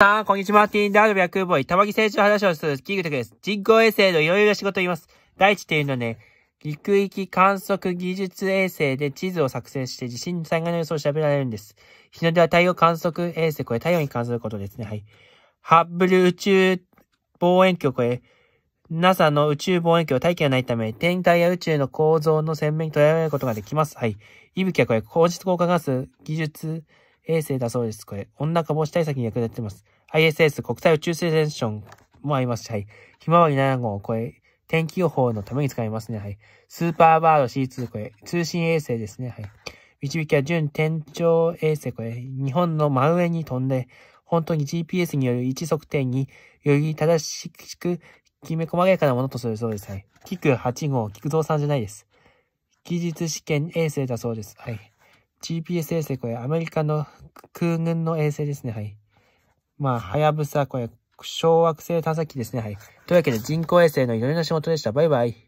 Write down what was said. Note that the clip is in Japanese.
さあ、こんにちは。ティンダードブアクーボーイ、玉木選手の話をするキングテクです。人工衛星のいろいろな仕事を言います。第一っていうのはね、陸域観測技術衛星で地図を作成して地震災害の予想を調べられるんです。日の出は太陽観測衛星、これ太陽に関することですね。はい。ハッブル宇宙望遠鏡、これ NASA の宇宙望遠鏡は大気がないため、天体や宇宙の構造の鮮明に捉えられることができます。はい。息吹はこれ、高実効果ガス技術衛星だそうです。これ、温暖化防止対策に役立ってます。ISS 国際宇宙ステーションもありますし、はい。ひまわり7号を超え、天気予報のために使いますね。はい。スーパーバード C2、これ、通信衛星ですね。はい。導きは準天頂衛星、これ、日本の真上に飛んで、本当に GPS による位置測定により正しく、きめ細やかなものとするそうです。はい。キク8号、キクゾさんじゃないです。技術試験衛星だそうです。はい。GPS 衛星、これアメリカの空軍の衛星ですね。はい。まあ、はやぶさ、これ小惑星探査機ですね。はい。というわけで人工衛星のいろいろな仕事でした。バイバイ。